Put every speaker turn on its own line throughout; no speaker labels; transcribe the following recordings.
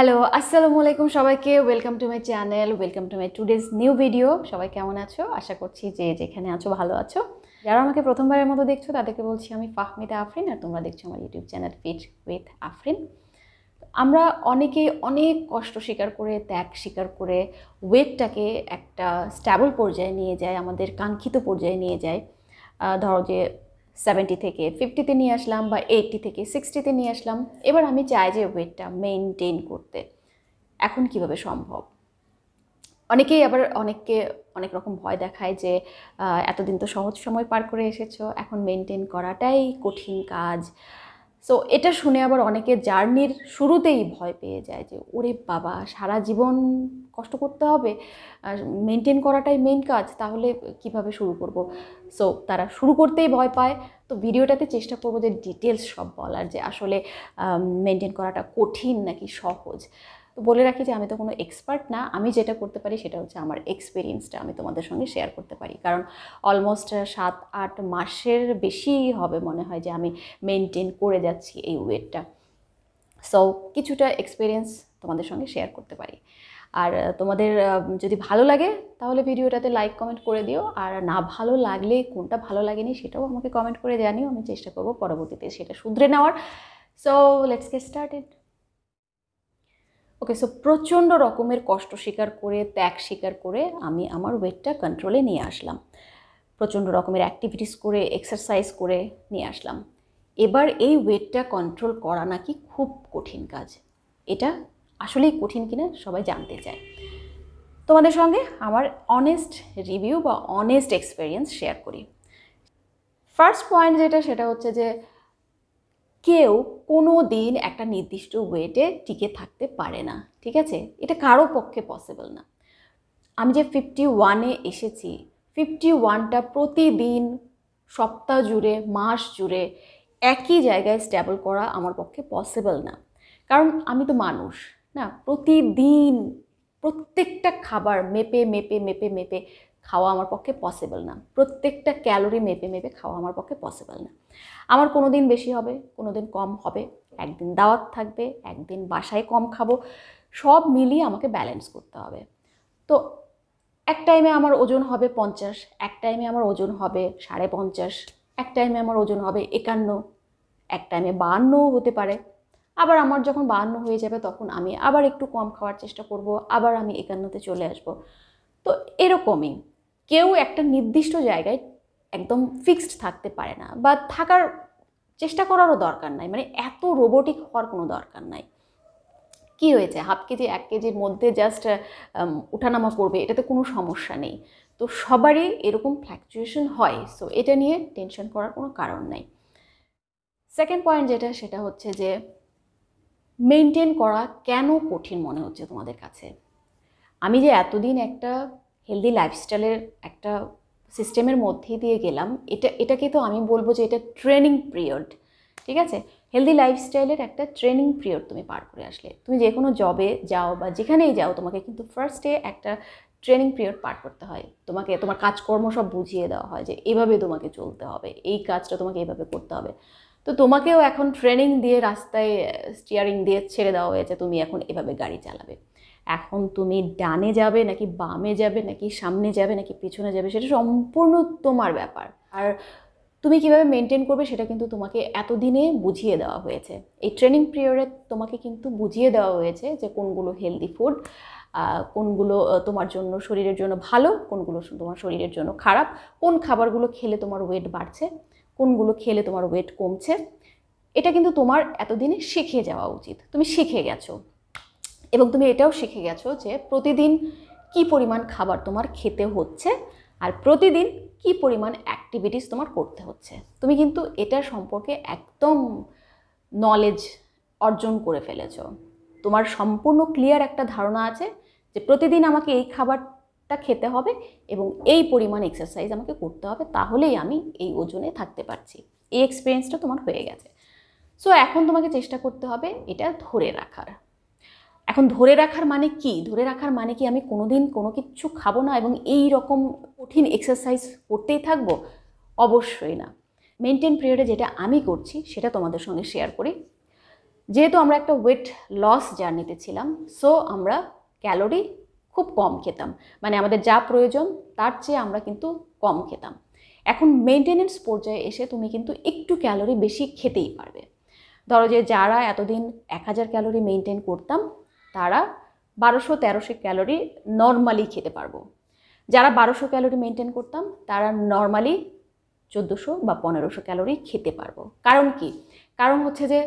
hello আসসালামু আলাইকুম সবাইকে welcome to my channel welcome to my today's new video সবাই কেমন আছো আশা করছি যে যেখানে আছো ভালো আছো যারা আমাকে প্রথমবারের মতো দেখছো তাদেরকে বলছি আমি ফাহমিদা আফরিন আর তোমরা দেখছো আমার YouTube channel fit with Afrin আমরা অনেকেই অনেক কষ্ট স্বীকার করে ত্যাগ স্বীকার করে ওয়েটটাকে একটা স্ট্যাবল পর্যায়ে নিয়ে যায় আমাদের কাঙ্ক্ষিত পর্যায়ে নিয়ে যায় ধরো যে সেভেন্টি থেকে ফিফটিতে নিয়ে আসলাম বা এইটটি থেকে সিক্সটিতে নিয়ে আসলাম এবার আমি চাই যে ওয়েটটা মেনটেন করতে এখন কিভাবে সম্ভব অনেকেই আবার অনেককে অনেক রকম ভয় দেখায় যে এতদিন তো সহজ সময় পার করে এসেছো এখন মেনটেন করাটাই কঠিন কাজ সো এটা শুনে আবার অনেকে জার্নির শুরুতেই ভয় পেয়ে যায় যে ওরে বাবা সারা জীবন কষ্ট করতে হবে আর মেনটেন করাটাই মেন কাজ তাহলে কিভাবে শুরু করব সো তারা শুরু করতেই ভয় পায় তো ভিডিওটাতে চেষ্টা করবো যে ডিটেলস সব বলার যে আসলে মেনটেন করাটা কঠিন নাকি সহজ তো বলে রাখি যে আমি তো কোনো এক্সপার্ট না আমি যেটা করতে পারি সেটা হচ্ছে আমার এক্সপিরিয়েন্সটা আমি তোমাদের সঙ্গে শেয়ার করতে পারি কারণ অলমোস্ট সাত আট মাসের বেশি হবে মনে হয় যে আমি মেনটেন করে যাচ্ছি এই ওয়েটটা সো কিছুটা এক্সপিরিয়েন্স তোমাদের সঙ্গে শেয়ার করতে পারি আর তোমাদের যদি ভালো লাগে তাহলে ভিডিওটাতে লাইক কমেন্ট করে দিও আর না ভালো লাগলে কোনটা ভালো লাগেনি সেটাও আমাকে কমেন্ট করে জানিও আমি চেষ্টা করব পরবর্তীতে সেটা শুধরে নেওয়ার so let's get started okay so প্রচণ্ড রকমের কষ্ট স্বীকার করে ত্যাগ স্বীকার করে আমি আমার ওয়েটটা কন্ট্রোলে নিয়ে আসলাম প্রচণ্ড রকমের অ্যাক্টিভিটিস করে এক্সারসাইজ করে নিয়ে আসলাম এবার এই ওয়েটটা কন্ট্রোল করা নাকি খুব কঠিন কাজ এটা আসলেই কঠিন কিনা সবাই জানতে চায় তোমাদের সঙ্গে আমার অনেস্ট রিভিউ বা অনেস্ট এক্সপেরিয়েন্স শেয়ার করি ফার্স্ট পয়েন্ট যেটা সেটা হচ্ছে যে কেউ কোনো দিন একটা নির্দিষ্ট ওয়েটে টিকে থাকতে পারে না ঠিক আছে এটা কারো পক্ষে পসিবল না আমি যে ফিফটি ওয়ানে এসেছি ফিফটি ওয়ানটা প্রতিদিন সপ্তাহ জুড়ে মাস জুড়ে একই জায়গায় স্ট্যাবল করা আমার পক্ষে পসিবল না কারণ আমি তো মানুষ না প্রতিদিন প্রত্যেকটা খাবার মেপে মেপে মেপে মেপে খাওয়া আমার পক্ষে পসিবল না প্রত্যেকটা ক্যালোরি মেপে মেপে খাওয়া আমার পক্ষে পসিবল না আমার কোনো দিন বেশি হবে কোনো দিন কম হবে একদিন দাওয়াত থাকবে একদিন বাসায় কম খাবো সব মিলিয়ে আমাকে ব্যালেন্স করতে হবে তো এক টাইমে আমার ওজন হবে পঞ্চাশ এক টাইমে আমার ওজন হবে সাড়ে পঞ্চাশ এক টাইমে আমার ওজন হবে একান্ন এক টাইমে বাহান্নও হতে পারে আবার আমার যখন বান্ন হয়ে যাবে তখন আমি আবার একটু কম খাওয়ার চেষ্টা করব আবার আমি একান্নতে চলে আসব তো এরকমই কেউ একটা নির্দিষ্ট জায়গায় একদম ফিক্সড থাকতে পারে না বা থাকার চেষ্টা করারও দরকার নাই মানে এত রোবোটিক হওয়ার কোনো দরকার নাই কি হয়েছে হাফ কেজি এক কেজির মধ্যে জাস্ট উঠানামা করবে এটাতে কোনো সমস্যা নেই তো সবারই এরকম ফ্ল্যাকচুয়েশন হয় সো এটা নিয়ে টেনশন করার কোনো কারণ নাই সেকেন্ড পয়েন্ট যেটা সেটা হচ্ছে যে মেনটেন করা কেন কঠিন মনে হচ্ছে তোমাদের কাছে আমি যে এতদিন একটা হেলদি লাইফস্টাইলের একটা সিস্টেমের মধ্যে দিয়ে গেলাম এটা এটাকে তো আমি বলবো যে এটা ট্রেনিং পিরিয়ড ঠিক আছে হেলদি লাইফস্টাইলের একটা ট্রেনিং পিরিয়ড তুমি পার করে আসলে তুমি যে কোনো জবে যাও বা যেখানেই যাও তোমাকে কিন্তু ফার্স্টে একটা ট্রেনিং পিরিয়ড পার করতে হয় তোমাকে তোমার কাজকর্ম সব বুঝিয়ে দেওয়া হয় যে এভাবে তোমাকে চলতে হবে এই কাজটা তোমাকে এভাবে করতে হবে তো তোমাকেও এখন ট্রেনিং দিয়ে রাস্তায় স্টিয়ারিং দিয়ে ছেড়ে দেওয়া হয়েছে তুমি এখন এভাবে গাড়ি চালাবে এখন তুমি ডানে যাবে নাকি বামে যাবে নাকি সামনে যাবে নাকি পিছনে যাবে সেটা সম্পূর্ণ তোমার ব্যাপার আর তুমি কিভাবে মেনটেন করবে সেটা কিন্তু তোমাকে এতদিনে বুঝিয়ে দেওয়া হয়েছে এই ট্রেনিং পিরিয়ডে তোমাকে কিন্তু বুঝিয়ে দেওয়া হয়েছে যে কোনগুলো হেলদি ফুড কোনগুলো তোমার জন্য শরীরের জন্য ভালো কোনগুলো তোমার শরীরের জন্য খারাপ কোন খাবারগুলো খেলে তোমার ওয়েট বাড়ছে কোনগুলো খেলে তোমার ওয়েট কমছে এটা কিন্তু তোমার এতদিনে শিখে যাওয়া উচিত তুমি শিখে গেছো এবং তুমি এটাও শিখে গেছো যে প্রতিদিন কি পরিমাণ খাবার তোমার খেতে হচ্ছে আর প্রতিদিন কি পরিমাণ অ্যাক্টিভিটিস তোমার করতে হচ্ছে তুমি কিন্তু এটা সম্পর্কে একদম নলেজ অর্জন করে ফেলেছো তোমার সম্পূর্ণ ক্লিয়ার একটা ধারণা আছে যে প্রতিদিন আমাকে এই খাবার টা খেতে হবে এবং এই পরিমাণ এক্সারসাইজ আমাকে করতে হবে তাহলেই আমি এই ওজনে থাকতে পারছি এই এক্সপিরিয়েন্সটা তোমার হয়ে গেছে সো এখন তোমাকে চেষ্টা করতে হবে এটা ধরে রাখার এখন ধরে রাখার মানে কি ধরে রাখার মানে কি আমি কোনোদিন কোনো কিছু খাবো না এবং এই রকম কঠিন এক্সারসাইজ করতেই থাকবো অবশ্যই না মেনটেন পিরিয়ডে যেটা আমি করছি সেটা তোমাদের সঙ্গে শেয়ার করি যেহেতু আমরা একটা ওয়েট লস জার্নিতে ছিলাম সো আমরা ক্যালোরি খুব কম খেতাম মানে আমাদের যা প্রয়োজন তার চেয়ে আমরা কিন্তু কম খেতাম এখন মেনটেনেন্স পর্যায়ে এসে তুমি কিন্তু একটু ক্যালোরি বেশি খেতেই পারবে ধরো যে যারা এতদিন এক হাজার ক্যালোরি মেনটেন করতাম তারা বারোশো তেরোশো ক্যালোরি নর্মালি খেতে পারবো যারা বারোশো ক্যালোরি মেনটেন করতাম তারা নর্মালি চোদ্দোশো বা পনেরোশো ক্যালোরি খেতে পারবো কারণ কি কারণ হচ্ছে যে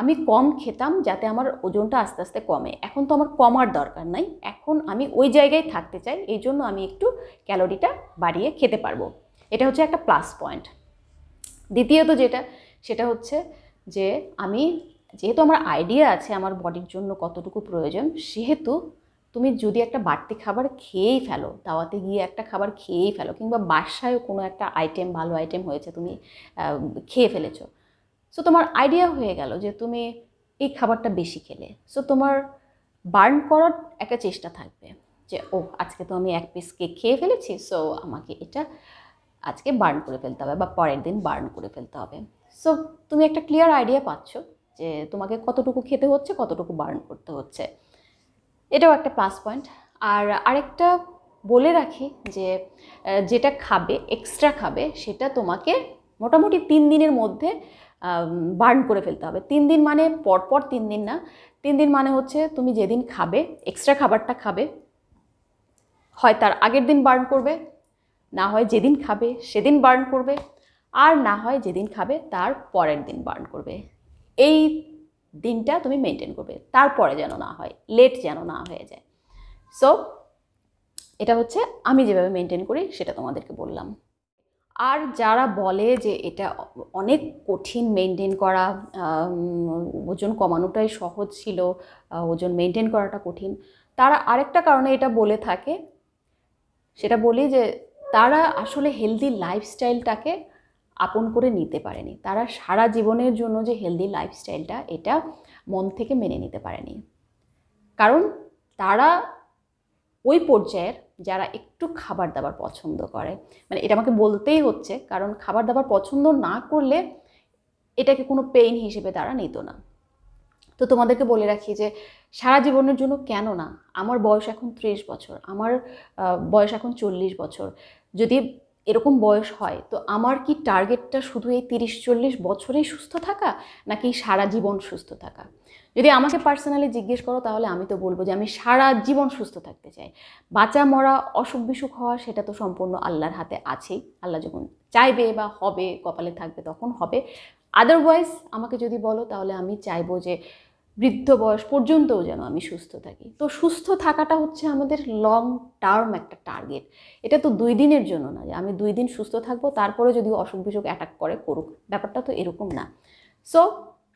আমি কম খেতাম যাতে আমার ওজনটা আস্তে আস্তে কমে এখন তো আমার কমার দরকার নাই এখন আমি ওই জায়গায় থাকতে চাই এই জন্য আমি একটু ক্যালোরিটা বাড়িয়ে খেতে পারবো এটা হচ্ছে একটা প্লাস পয়েন্ট দ্বিতীয়ত যেটা সেটা হচ্ছে যে আমি যেহেতু আমার আইডিয়া আছে আমার বডির জন্য কতটুকু প্রয়োজন সেহেতু তুমি যদি একটা বাড়তি খাবার খেয়েই ফেলো দাওয়াতে গিয়ে একটা খাবার খেয়েই ফেলো কিংবা বাসায়ও কোনো একটা আইটেম ভালো আইটেম হয়েছে তুমি খেয়ে ফেলেছো সো তোমার আইডিয়া হয়ে গেল যে তুমি এই খাবারটা বেশি খেলে সো তোমার বার্ন করার একটা চেষ্টা থাকবে যে ও আজকে তো আমি এক পিস কেক খেয়ে ফেলেছি সো আমাকে এটা আজকে বার্ন করে ফেলতে হবে বা পরের দিন বার্ন করে ফেলতে হবে সো তুমি একটা ক্লিয়ার আইডিয়া পাচ্ছ যে তোমাকে কতটুকু খেতে হচ্ছে কতটুকু বার্ন করতে হচ্ছে এটাও একটা প্লাস পয়েন্ট আর আরেকটা বলে রাখি যে যেটা খাবে এক্সট্রা খাবে সেটা তোমাকে মোটামুটি তিন দিনের মধ্যে বার্ন করে ফেলতে হবে তিন দিন মানে পরপর তিন দিন না তিন দিন মানে হচ্ছে তুমি যেদিন খাবে এক্সট্রা খাবারটা খাবে হয় তার আগের দিন বার্ন করবে না হয় যেদিন খাবে সেদিন বার্ন করবে আর না হয় যেদিন খাবে তার পরের দিন বার্ন করবে এই দিনটা তুমি মেনটেন করবে তারপরে যেন না হয় লেট যেন না হয়ে যায় সো এটা হচ্ছে আমি যেভাবে মেনটেন করি সেটা তোমাদেরকে বললাম আর যারা বলে যে এটা অনেক কঠিন মেনটেন করা ওজন কমানোটাই সহজ ছিল ওজন মেনটেন করাটা কঠিন তারা আরেকটা কারণে এটা বলে থাকে সেটা বলি যে তারা আসলে হেলদি লাইফস্টাইলটাকে আপন করে নিতে পারেনি তারা সারা জীবনের জন্য যে হেলদি লাইফস্টাইলটা এটা মন থেকে মেনে নিতে পারেনি কারণ তারা ওই পর্যায়ের যারা একটু খাবার দাবার পছন্দ করে মানে এটা আমাকে বলতেই হচ্ছে কারণ খাবার দাবার পছন্দ না করলে এটাকে কোনো পেইন হিসেবে তারা নিত না তো তোমাদেরকে বলে রাখি যে সারা জীবনের জন্য কেন না আমার বয়স এখন ত্রিশ বছর আমার বয়স এখন চল্লিশ বছর যদি এরকম বয়স হয় তো আমার কি টার্গেটটা শুধু এই তিরিশ চল্লিশ বছরেই সুস্থ থাকা নাকি সারা জীবন সুস্থ থাকা যদি আমাকে পার্সোনালি জিজ্ঞেস করো তাহলে আমি তো বলবো যে আমি সারা জীবন সুস্থ থাকতে চাই বাঁচা মরা অসুখ বিসুখ হওয়া সেটা তো সম্পূর্ণ আল্লাহর হাতে আছেই আল্লাহ যখন চাইবে বা হবে কপালে থাকবে তখন হবে আদারওয়াইজ আমাকে যদি বলো তাহলে আমি চাইবো যে বৃদ্ধ বয়স পর্যন্তও যেন আমি সুস্থ থাকি তো সুস্থ থাকাটা হচ্ছে আমাদের লং টার্ম একটা টার্গেট এটা তো দুই দিনের জন্য না যে আমি দুই দিন সুস্থ থাকবো তারপরে যদি অসুখ বিসুখ অ্যাটাক করে করুক ব্যাপারটা তো এরকম না সো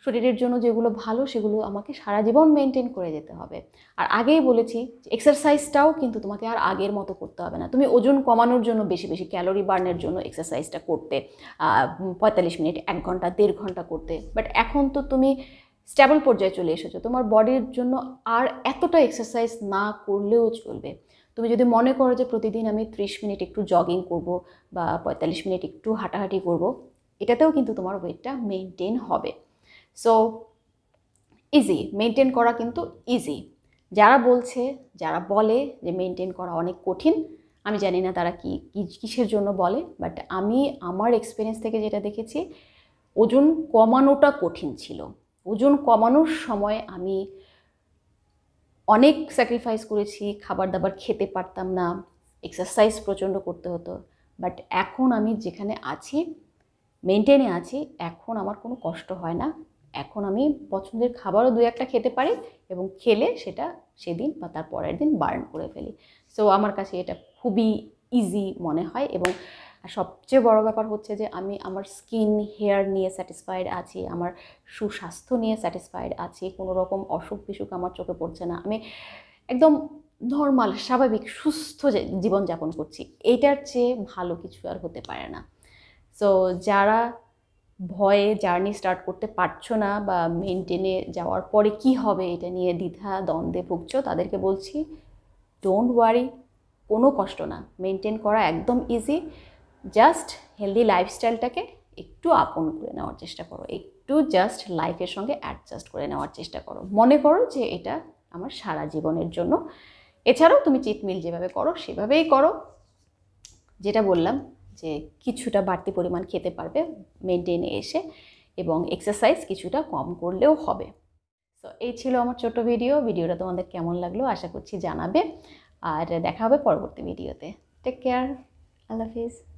শরীরের জন্য যেগুলো ভালো সেগুলো আমাকে সারা জীবন মেনটেন করে যেতে হবে আর আগেই বলেছি এক্সারসাইজটাও কিন্তু তোমাকে আর আগের মতো করতে হবে না তুমি ওজন কমানোর জন্য বেশি বেশি ক্যালোরি বার্নের জন্য এক্সারসাইজটা করতে পঁয়তাল্লিশ মিনিট এক ঘন্টা দেড় ঘন্টা করতে বাট এখন তো তুমি স্ট্যাবল পর্যায়ে চলে এসেছো তোমার বডির জন্য আর এতটা এক্সারসাইজ না করলেও চলবে তুমি যদি মনে করো যে প্রতিদিন আমি ত্রিশ মিনিট একটু জগিং করব বা পঁয়তাল্লিশ মিনিট একটু হাঁটাহাঁটি করব এটাতেও কিন্তু তোমার ওয়েটটা মেনটেন হবে সো ইজি মেনটেন করা কিন্তু ইজি যারা বলছে যারা বলে যে মেনটেন করা অনেক কঠিন আমি জানি না তারা কি কিসের জন্য বলে বাট আমি আমার এক্সপিরিয়েন্স থেকে যেটা দেখেছি ওজন কমানোটা কঠিন ছিল ওজন কমানোর সময় আমি অনেক স্যাক্রিফাইস করেছি খাবার দাবার খেতে পারতাম না এক্সারসাইজ প্রচণ্ড করতে হতো বাট এখন আমি যেখানে আছি মেনটেনে আছি এখন আমার কোনো কষ্ট হয় না এখন আমি পছন্দের খাবারও দু একটা খেতে পারি এবং খেলে সেটা সেদিন বা তার পরের দিন বার্ন করে ফেলি সো আমার কাছে এটা খুবই ইজি মনে হয় এবং আর সবচেয়ে বড় ব্যাপার হচ্ছে যে আমি আমার স্কিন হেয়ার নিয়ে স্যাটিসফাইড আছি আমার সুস্বাস্থ্য নিয়ে স্যাটিসফাইড আছি কোনো রকম অসুখ বিসুখ আমার চোখে পড়ছে না আমি একদম নর্মাল স্বাভাবিক সুস্থ জীবনযাপন করছি এইটার চেয়ে ভালো কিছু আর হতে পারে না সো যারা ভয়ে জার্নি স্টার্ট করতে পারছো না বা মেনটেনে যাওয়ার পরে কি হবে এটা নিয়ে দ্বিধা দ্বন্দ্বে ভুগছো তাদেরকে বলছি ডোন্ট ওয়ারি কোনো কষ্ট না মেনটেন করা একদম ইজি জাস্ট হেলদি লাইফস্টাইলটাকে একটু আপন করে নেওয়ার চেষ্টা করো একটু জাস্ট লাইফের সঙ্গে অ্যাডজাস্ট করে নেওয়ার চেষ্টা করো মনে করো যে এটা আমার সারা জীবনের জন্য এছাড়াও তুমি চিটমিল যেভাবে করো সেভাবেই করো যেটা বললাম যে কিছুটা বাড়তি পরিমাণ খেতে পারবে মেনটেনে এসে এবং এক্সারসাইজ কিছুটা কম করলেও হবে তো এই ছিল আমার ছোট ভিডিও ভিডিওটা তোমাদের কেমন লাগলো আশা করছি জানাবে আর দেখা হবে পরবর্তী ভিডিওতে টেক কেয়ার আল্লাহ হাফিজ